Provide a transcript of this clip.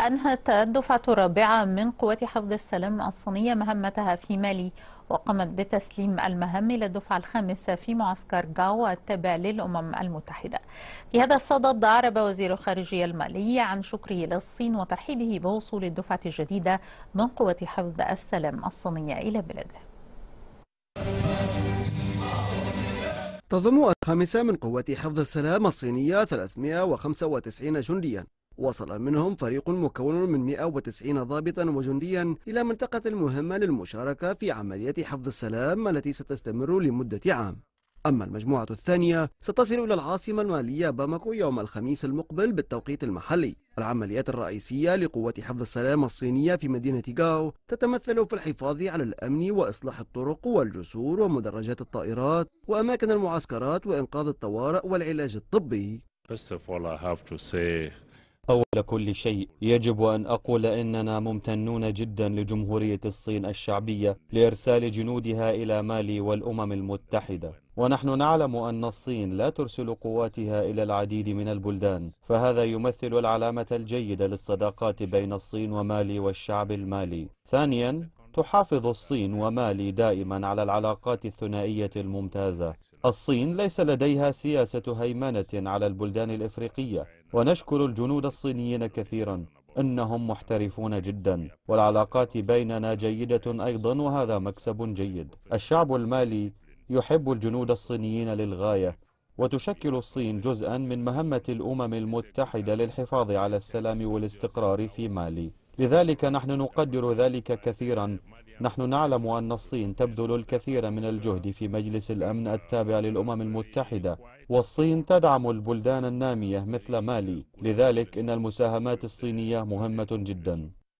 أنهت الدفعة الرابعة من قوات حفظ السلام الصينية مهمتها في مالي وقامت بتسليم المهام إلى الدفعة الخامسة في معسكر جاو التابع للأمم المتحدة في هذا الصدد أعرب وزير الخارجية المالي عن شكره للصين وترحيبه بوصول الدفعة الجديدة من قوات حفظ السلام الصينية إلى بلاده تضم الخامسة من قوات حفظ السلام الصينية 395 جنديا وصل منهم فريق مكون من 190 ضابطا وجنديا إلى منطقة المهمة للمشاركة في عملية حفظ السلام التي ستستمر لمدة عام أما المجموعة الثانية ستصل إلى العاصمة المالية باماكو يوم الخميس المقبل بالتوقيت المحلي العمليات الرئيسية لقوة حفظ السلام الصينية في مدينة جاو تتمثل في الحفاظ على الأمن وإصلاح الطرق والجسور ومدرجات الطائرات وأماكن المعسكرات وإنقاذ الطوارئ والعلاج الطبي First of all, I have to say أول كل شيء يجب أن أقول أننا ممتنون جدا لجمهورية الصين الشعبية لإرسال جنودها إلى مالي والأمم المتحدة ونحن نعلم أن الصين لا ترسل قواتها إلى العديد من البلدان فهذا يمثل العلامة الجيدة للصداقات بين الصين ومالي والشعب المالي ثانيا تحافظ الصين ومالي دائما على العلاقات الثنائية الممتازة الصين ليس لديها سياسة هيمنة على البلدان الإفريقية ونشكر الجنود الصينيين كثيرا إنهم محترفون جدا والعلاقات بيننا جيدة أيضا وهذا مكسب جيد الشعب المالي يحب الجنود الصينيين للغاية وتشكل الصين جزءا من مهمة الأمم المتحدة للحفاظ على السلام والاستقرار في مالي لذلك نحن نقدر ذلك كثيرا نحن نعلم أن الصين تبذل الكثير من الجهد في مجلس الأمن التابع للأمم المتحدة والصين تدعم البلدان النامية مثل مالي لذلك إن المساهمات الصينية مهمة جداً